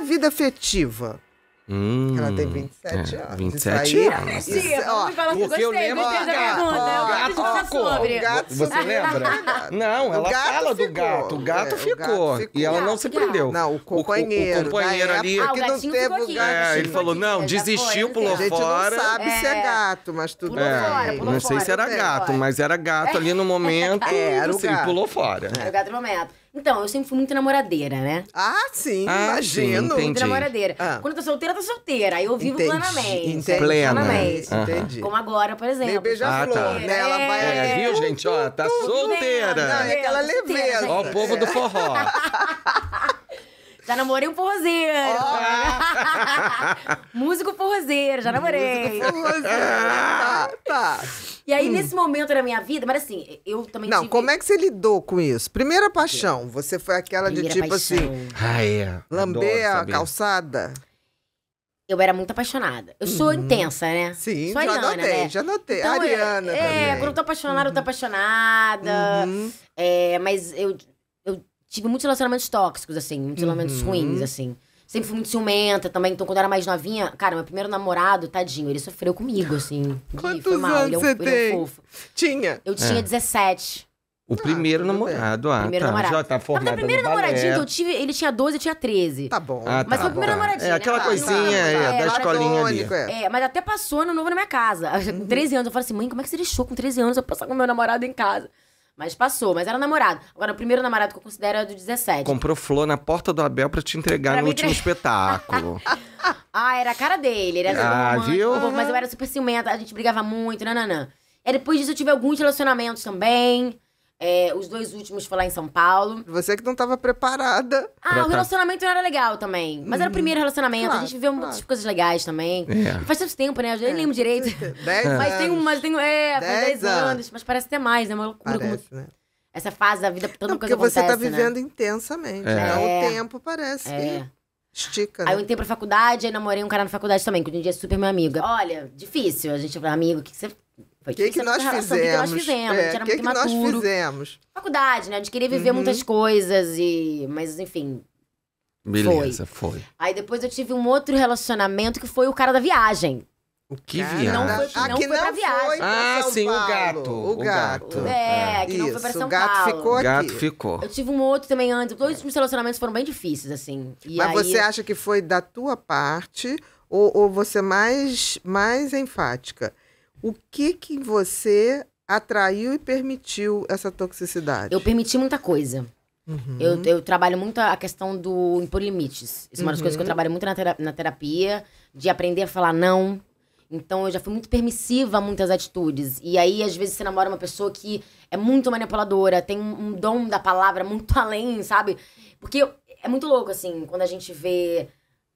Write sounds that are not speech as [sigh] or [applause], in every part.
vida afetiva? Hum, ela tem 27 é, anos. 27 aí, anos. Isso, é, ó, porque eu lembro da pergunta. o gato ficou. Sobre. O gato Você lembra? Não, ela fala ficou. do gato. O gato, é, ficou. O gato ficou. E ela não se prendeu. Não, o companheiro. O, o, o companheiro ali. Ah, que não teve o gato. É, ele falou, não, desistiu, pulou fora. A gente fora. não sabe se é, é. gato, mas tudo bem. É, não sei fora, se era gato, mas era gato ali no [laughs] momento. Era o gato. Pulou fora. Era o gato no momento. Então, eu sempre fui muito namoradeira, né? Ah, sim, ah, imagino. Sim, muito namoradeira. Ah. Quando eu tô solteira, eu tô solteira. Aí eu vivo entendi, plenamente. Entendi. Plena. Plenamente. Uhum. Entendi. Como agora, por exemplo. Meu beija-flor, ah, tá. né? Ela vai... É, é viu, gente? Ó, tá solteira. Não, é aquela tá leveza. Ó o povo do forró. [laughs] Já namorei um forrozeiro. Oh. [laughs] Músico forrozeiro, já namorei. Músico forrozeiro. tá, tá. E aí, hum. nesse momento da minha vida, mas assim, eu também Não, tive... como é que você lidou com isso? Primeira paixão, você foi aquela Primeira de tipo assim, paixão. assim... Ah, é. Lamber a calçada? Eu era muito apaixonada. Eu sou uhum. intensa, né? Sim, sou já ariana, notei, né? já notei. Então, é, Ariana é, também. É, quando eu tô apaixonada, uhum. eu tô uhum. apaixonada. Uhum. É, mas eu tive muitos relacionamentos tóxicos, assim, muitos relacionamentos uhum. ruins, assim. Sempre fui muito ciumenta também, então quando eu era mais novinha, cara, meu primeiro namorado, tadinho, ele sofreu comigo, assim. Quantos mal, anos você é um, tem? É um tinha? Eu tinha é. 17. O primeiro ah, namorado, ah, primeiro tá, namorado. já tá formado Não, o primeiro namoradinho que eu tive, ele tinha 12, eu tinha 13. Tá bom. Ah, tá, mas foi o primeiro namoradinho, É, aquela né? coisinha é, é, da escolinha ali. É. mas até passou ano novo na minha casa. Com 13 anos, eu falei assim, mãe, como é que você deixou com 13 anos eu passar com meu namorado em casa? Mas passou, mas era namorado. Agora, o primeiro namorado que eu considero é do 17. Comprou flor na porta do Abel pra te entregar pra no último espetáculo. [laughs] ah, era a cara dele. Era ah, viu? mas eu era super ciumenta, a gente brigava muito, nananã. E é, depois disso eu tive alguns relacionamentos também. É, os dois últimos foi lá em São Paulo. Você que não estava preparada. Ah, pra o tá. relacionamento tá... era legal também. Mas era o uhum. primeiro relacionamento. Claro, a gente viveu claro. muitas coisas legais também. É. Faz tanto tempo, né? Eu nem é. lembro direito. Dez [laughs] mas anos. Tem um, mas tem é, dez faz dez anos. anos. Mas parece até mais, né? Uma loucura. Parece, como... né? Essa fase da vida, toda não, coisa porque você tá né? vivendo né? intensamente. É. Né? O é. tempo parece que é. estica, né? Aí eu entrei pra faculdade, aí namorei um cara na faculdade também, que hoje em dia é super meu amigo. Olha, difícil. A gente fala, amigo, o que você o é, que, que, nós que, que nós fizemos? É, o que, que nós fizemos? Faculdade, né? De querer viver uhum. muitas coisas e... Mas, enfim... Beleza, foi. foi. Aí depois eu tive um outro relacionamento que foi o cara da viagem. O que viagem? Não foi, ah, não foi não pra viagem. pra ah, São sim, Paulo. o gato. O, gato. É, é, que Isso, não foi pra São o gato Paulo. Ficou o gato aqui. ficou. Eu tive um outro também antes. Todos os relacionamentos foram bem difíceis, assim. E Mas aí... você acha que foi da tua parte ou, ou você é mais, mais enfática? o que que você atraiu e permitiu essa toxicidade? Eu permiti muita coisa. Uhum. Eu, eu, trabalho muito a questão do impor limites. Isso é uma das coisas que eu uhum. trabalho muito na, na terapia, de aprender a falar não. Então eu já fui muito permissiva a muitas atitudes. E aí, às vezes, você namora uma pessoa que é muito manipuladora, tem um, dom da palavra muito [laughs] além, sabe? Porque é muito louco, assim, quando a gente vê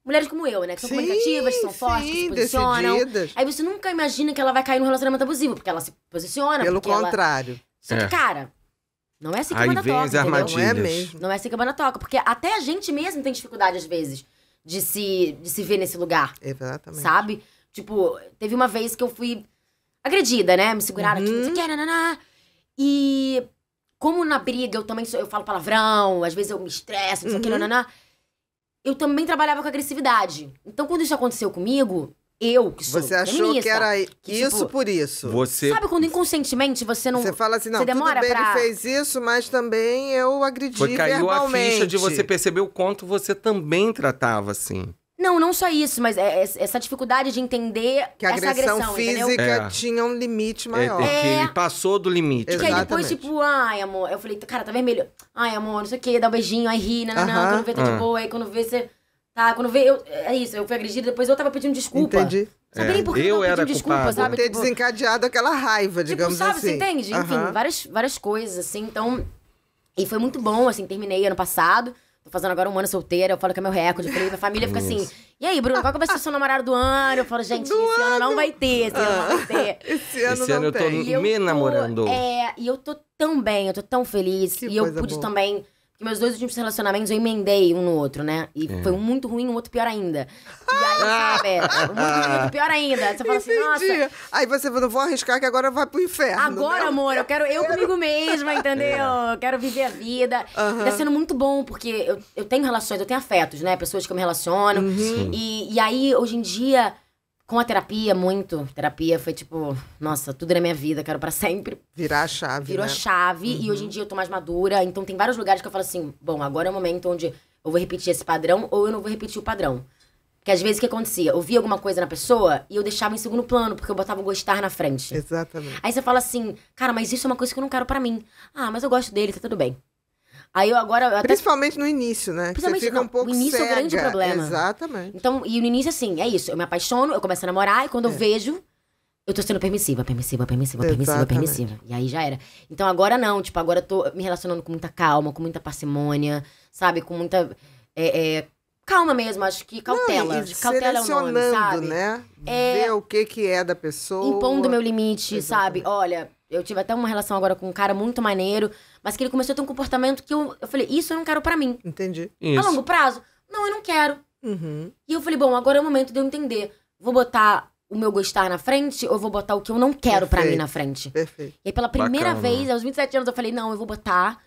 mulheres como eu, né? Que são sim, comunicativas, que são fortes, que se posicionam. Decididas. Aí você nunca imagina que ela vai cair num relacionamento abusivo, porque ela se posiciona. Pelo contrário. Ela... Só que, é. cara, não é assim que a banda toca. As não é mesmo. Não é assim que a banda toca. Porque até a gente mesmo tem dificuldade, às vezes, de se, de se ver nesse lugar. Exatamente. Sabe? Tipo, teve uma vez que eu fui agredida, né? Me seguraram uhum. aqui, não sei o que, uhum. nananá. E como na briga eu também sou, eu falo palavrão, às vezes eu me estresso, não sei o uhum. que, nananá eu também trabalhava com agressividade. Então, quando isso aconteceu comigo, eu que sou Você achou que era isso tipo, por isso? Você... Sabe quando inconscientemente você não... Você fala assim, não, você demora tudo bem, pra... ele fez isso, mas também eu agredi Foi, caiu verbalmente. Caiu a ficha de você perceber o quanto você também tratava assim. Não, não só isso, mas é, é, essa dificuldade de entender que a essa agressão, agressão física é. tinha um limite é, maior. É, que é. passou do limite. Porque aí depois, tipo, ai, amor, eu falei, cara, tá vermelho. Ai, amor, não sei o quê, dá um beijinho, aí ri, não, não, não, quando vê tá de ah. boa, aí quando vê você. Tá, quando vê, eu, é isso, eu fui agredida, depois eu tava pedindo desculpa. Entendi. Sabe nem é, por que eu, eu era desculpa, culpado. sabe? Por ter tipo, desencadeado aquela raiva, tipo, digamos tipo, sabe, assim. Sabe, você assim. entende? Enfim, várias, várias coisas, assim, então. E foi muito bom, assim, terminei ano passado. Tô fazendo agora um ano solteira, eu falo que é meu recorde. a falei, minha família fica assim, e aí, Bruno, qual que vai ser o seu namorado do ano? Eu falo, [laughs] gente, do esse ano, ano não vai ter, esse ano não vai [laughs] ter. esse ano, eu tô tem. me eu namorando. Tô, é, e eu tô tão bem, eu tô tão feliz. Que e eu pude boa. também meus dois últimos relacionamentos eu emendei um no outro, né? E é. foi um muito ruim, um outro pior ainda. E aí, sabe, [laughs] um muito ruim, outro pior ainda. Você fala assim, Entendi. assim, nossa. Aí você fala, não vou arriscar que agora vai pro inferno. Né? Agora, amor, eu quero eu comigo mesma, entendeu? É. Eu quero viver a vida. Uhum. Tá sendo muito bom, porque eu, eu tenho relações, eu tenho afetos, né? Pessoas que eu me relaciono. Uhum. E, e aí, hoje em dia com a terapia, muito. Terapia foi tipo, nossa, tudo na minha vida, quero para sempre. Virar a chave. Virou né? chave. Uhum. E hoje em uhum. dia eu tô mais madura. Então tem vários lugares que eu falo assim: bom, agora é o momento onde eu vou repetir esse padrão ou eu não vou repetir o padrão. Que às vezes o que acontecia? Eu via alguma coisa na pessoa e eu deixava em segundo plano, porque eu botava o gostar na frente. Exatamente. Aí você fala assim, cara, mas isso é uma coisa que eu não quero para mim. Ah, mas eu gosto dele, tá tudo bem. Aí eu agora. Eu até... Principalmente no início, né? Principalmente você fica não, um pouco. O início cega. é o grande problema. Exatamente. Então, e no início, assim, é isso. Eu me apaixono, eu começo a namorar, e quando é. eu vejo, eu tô sendo permissiva, permissiva, permissiva, permissiva, permissiva. E aí já era. Então agora não, tipo, agora eu tô me relacionando com muita calma, com muita parcimônia, sabe? Com muita. É, é, calma mesmo, acho que cautela. Não, cautela é o nome, sabe? né? É, Ver o que que é da pessoa. Impondo meu limite, Exatamente. sabe? Olha, eu tive até uma relação agora com um cara muito maneiro, mas que ele começou a ter um comportamento que eu, eu falei, isso eu não quero para mim. Entendi. Isso. A longo prazo? Não, eu não quero. Uhum. E eu falei, bom, agora é o momento de eu entender. Vou botar o meu gostar na frente ou vou botar o que eu não quero para mim na frente? Perfeito. E aí, pela primeira Bacana. vez, aos 27 anos, eu falei, não, eu vou botar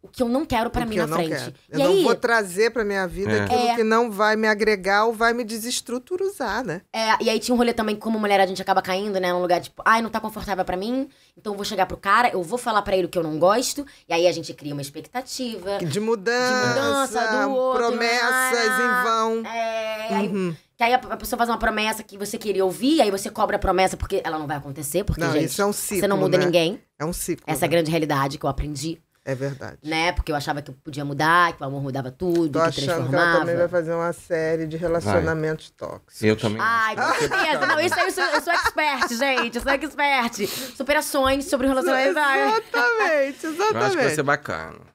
o que eu não quero para mim na frente. Quero. Eu e não aí... vou trazer para minha vida é. aquilo é. que não vai me agregar ou vai me desestruturizar, né? É, e aí tinha um rolê também como mulher a gente acaba caindo, né, num lugar tipo, ai, não tá confortável para mim, então eu vou chegar pro cara, eu vou falar para ele o que eu não gosto, e aí a gente cria uma expectativa de mudança, de mudança do outro, promessas em vão. É, uhum. que aí a pessoa faz uma promessa que você queria ouvir, aí você cobra a promessa porque ela não vai acontecer, porque não, gente, é um ciclo, você não muda né? ninguém. É um ciclo. Essa é né? grande realidade que eu aprendi é verdade. Né? Porque eu achava que eu podia mudar, que o amor mudava tudo, Tô que achando transformava. Que ela também vai fazer uma série de relacionamentos vai. tóxicos. Eu também. Ai, com certeza. Não, isso, aí eu sou expert, gente. Eu sou expert. Superações sobre relacionamentos. Exatamente, exatamente. Eu acho que vai ser bacana.